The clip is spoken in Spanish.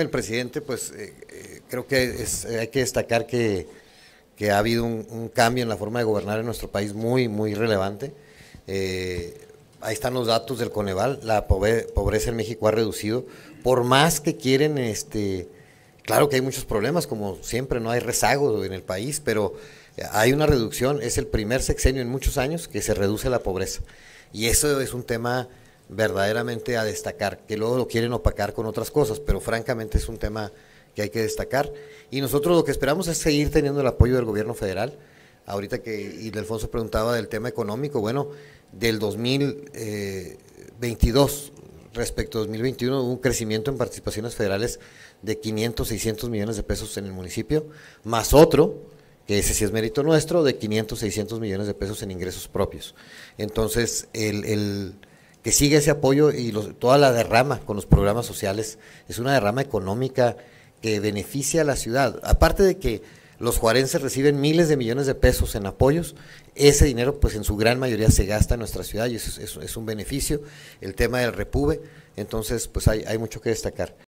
el presidente, pues eh, eh, creo que eh, hay que destacar que, que ha habido un, un, cambio en la forma de gobernar en nuestro país muy, muy relevante. ahí están los datos del Coneval, la pobreza en México ha reducido, por más que quieren, este, claro que hay muchos problemas, como siempre, no hay rezago en el país, pero hay una reducción, es el primer sexenio en muchos años que se reduce la pobreza. Y eso es un tema verdaderamente a destacar, que luego lo quieren opacar con otras cosas, pero francamente es un tema que hay que destacar. Y nosotros lo que esperamos es seguir teniendo el apoyo del gobierno federal. Ahorita que Ildefonso preguntaba del tema económico, bueno, del 2022 eh, respecto a 2021 hubo un crecimiento en participaciones federales de 500, 600 millones de pesos en el municipio, más otro, que ese sí es mérito nuestro, de 500, 600 millones de pesos en ingresos propios. Entonces, el que sigue ese apoyo y toda la derrama con los programas sociales. Es una derrama económica que beneficia a la ciudad. Aparte de que los juarenses reciben miles de millones de pesos en apoyos, ese dinero pues en su gran mayoría se gasta en nuestra ciudad y eso es, es un beneficio. El tema del repube, entonces pues hay, hay mucho que destacar.